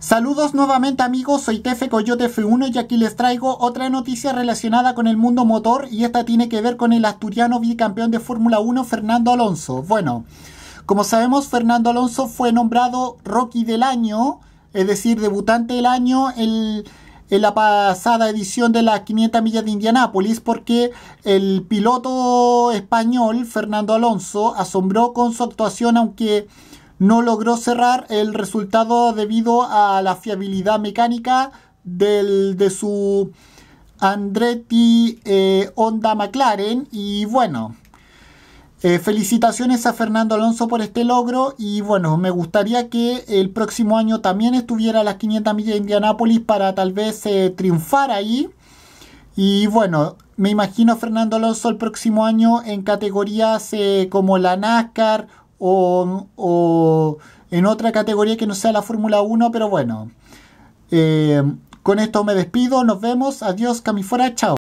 Saludos nuevamente amigos, soy Tefe Coyote F1 y aquí les traigo otra noticia relacionada con el mundo motor y esta tiene que ver con el asturiano bicampeón de Fórmula 1 Fernando Alonso. Bueno, como sabemos Fernando Alonso fue nombrado Rocky del año, es decir, debutante del año en la pasada edición de las 500 millas de Indianápolis porque el piloto español Fernando Alonso asombró con su actuación aunque no logró cerrar el resultado debido a la fiabilidad mecánica de su Andretti eh, Honda McLaren y bueno. Eh, felicitaciones a Fernando Alonso por este logro y bueno, me gustaría que el próximo año también estuviera las 500 millas de Indianápolis para tal vez eh, triunfar ahí. Y bueno, me imagino Fernando Alonso el próximo año en categorías como la NASCAR o, en otra categoría que no sea la Fórmula 1, pero bueno. Eh, con esto me despido, nos vemos, adiós, Camifora, chao.